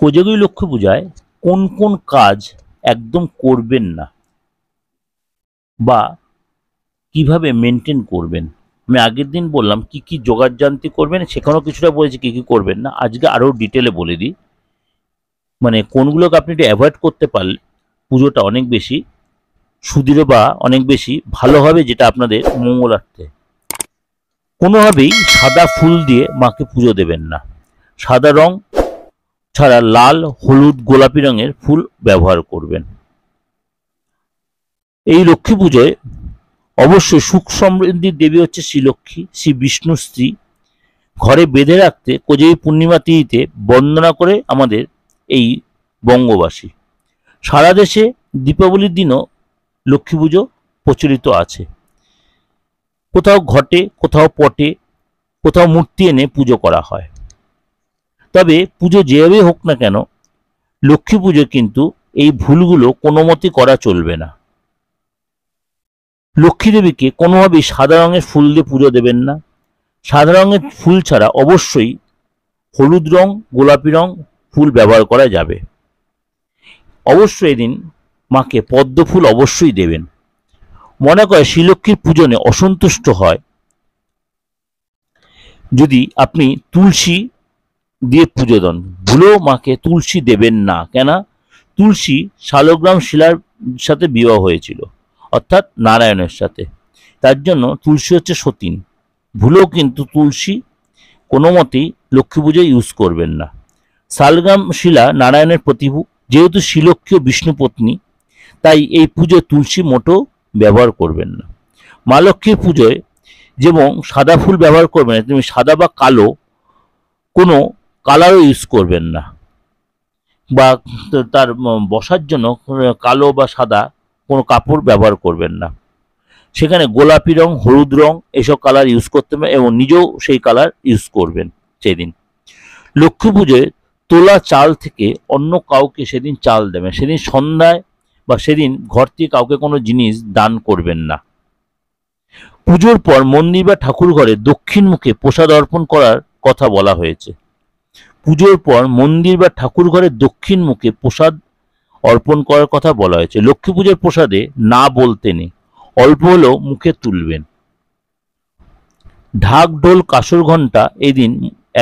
কোজাগরি লক্ষ্য পূজায় কোন কোন কাজ একদম করবেন না বা কিভাবে মেনটেন করবেন আমি আগের দিন বললাম কি কি যোগাযান্তি করবেন সেখানেও কিছুটা বলেছি কি কি করবেন না আজকে আরও ডিটেলে বলে দিই মানে কোনগুলোকে আপনি একটু অ্যাভয়েড করতে পারলে পুজোটা অনেক বেশি সুদৃঢ় বা অনেক বেশি ভালো হবে যেটা আপনাদের মঙ্গলার্থে কোনোভাবেই সাদা ফুল দিয়ে মাকে পুজো দেবেন না সাদা রং ছাড়া লাল হলুদ গোলাপি রঙের ফুল ব্যবহার করবেন এই লক্ষ্মী পুজোয় অবশ্যই সুখ সমৃদ্ধির দেবী হচ্ছে শ্রীলক্ষ্মী শ্রী বিষ্ণু স্ত্রী ঘরে বেঁধে রাখতে কোজেই পূর্ণিমা তিথিতে বন্দনা করে আমাদের এই বঙ্গবাসী সারা দেশে দীপাবলির দিনও লক্ষ্মী পুজো প্রচলিত আছে কোথাও ঘটে কোথাও পটে কোথাও মূর্তি এনে পুজো করা হয় তবে পুজো যেভাবে হোক না কেন লক্ষ্মী পুজো কিন্তু এই ভুলগুলো কোনো মতে করা চলবে না লক্ষ্মী দেবীকে কোনোভাবেই সাদা রঙের ফুল দিয়ে পুজো দেবেন না সাদা রঙের ফুল ছাড়া অবশ্যই হলুদ রং গোলাপি রং ফুল ব্যবহার করা যাবে অবশ্যই এদিন মাকে পদ্ম ফুল অবশ্যই দেবেন মনে করে শ্রীলক্ষ্মীর পূজনে অসন্তুষ্ট হয় যদি আপনি তুলসী দিয়ে পুজো দেন ভুলো মাকে তুলসী দেবেন না কেন তুলসী শালগ্রাম শিলার সাথে বিবাহ হয়েছিল অর্থাৎ নারায়ণের সাথে তার জন্য তুলসী হচ্ছে সতীন ভুলো কিন্তু তুলসী কোনো মতেই লক্ষ্মী পুজোয় ইউজ করবেন না শালগ্রাম শিলা নারায়ণের প্রতিভূ যেহেতু শিলক্ষীয় বিষ্ণুপত্নী তাই এই পুজোয় তুলসী মোটো ব্যবহার করবেন না মা লক্ষ্মীর পুজোয় যেমন সাদা ফুল ব্যবহার করবেন না তুমি সাদা বা কালো কোনো কালারও ইউজ করবেন না বা তার বসার জন্য কালো বা সাদা কোনো কাপড় ব্যবহার করবেন না সেখানে গোলাপি রং হলুদ রং এসব কালার ইউজ করতে হবে এবং নিজেও সেই কালার ইউজ করবেন সেদিন লক্ষ্মী পুজোয় তোলা চাল থেকে অন্য কাউকে সেদিন চাল দেবেন সেদিন সন্ধ্যায় বা সেদিন ঘর থেকে কাউকে কোনো জিনিস দান করবেন না পুজোর পর মন্দির বা ঠাকুরঘরে দক্ষিণ মুখে প্রসাদ অর্পণ করার কথা বলা হয়েছে পুজোর পর মন্দির বা ঠাকুরঘরের দক্ষিণ মুখে প্রসাদ অর্পণ করার কথা বলা হয়েছে লক্ষ্মী পুজোর প্রসাদে না বলতে নেই অল্প হলেও মুখে তুলবেন ঢাক ঢোল কাসর ঘণ্টা এদিন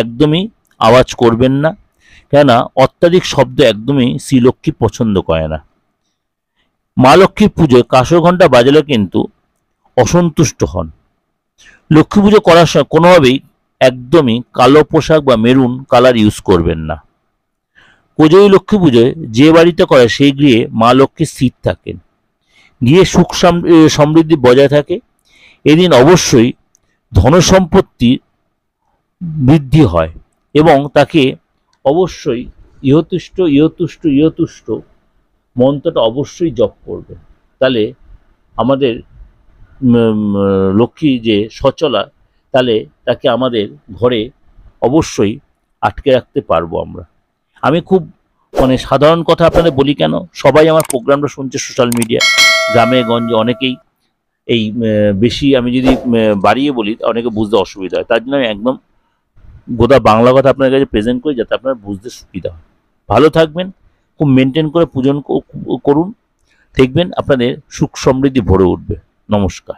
একদমই আওয়াজ করবেন না কেননা অত্যাধিক শব্দ একদমই শ্রীলক্ষ্মী পছন্দ করে না মা লক্ষ্মীর পুজোয় কাসর ঘন্টা বাজালে কিন্তু অসন্তুষ্ট হন লক্ষ্মী পুজো করার সময় কোনোভাবেই একদমই কালো পোশাক বা মেরুন কালার ইউজ করবেন না কোজই লক্ষ্মী পুজোয় যে বাড়িতে করে সেই গৃহে মা লক্ষ্মী স্থির থাকেন গিয়ে সুখ সমৃদ্ধি বজায় থাকে এদিন অবশ্যই ধনসম্পত্তি বৃদ্ধি হয় এবং তাকে অবশ্যই ইহতুষ্ট ইহতুষ্ট ইহতুষ্ট মন্ত্রটা অবশ্যই জপ করবে তাহলে আমাদের লক্ষ্মী যে সচলা তাহলে তাকে আমাদের ঘরে অবশ্যই আটকে রাখতে পারবো আমরা আমি খুব মানে সাধারণ কথা আপনাদের বলি কেন সবাই আমার প্রোগ্রামটা শুনছে সোশ্যাল মিডিয়া গ্রামে গঞ্জে অনেকেই এই বেশি আমি যদি বাড়িয়ে বলি অনেকে বুঝতে অসুবিধা হয় তার জন্য আমি একদম গোদা বাংলা কথা আপনার কাছে প্রেজেন্ট করি যাতে আপনার বুঝতে সুবিধা হয় ভালো থাকবেন খুব মেনটেন করে পূজন করুন দেখবেন আপনাদের সুখ সমৃদ্ধি ভরে উঠবে নমস্কার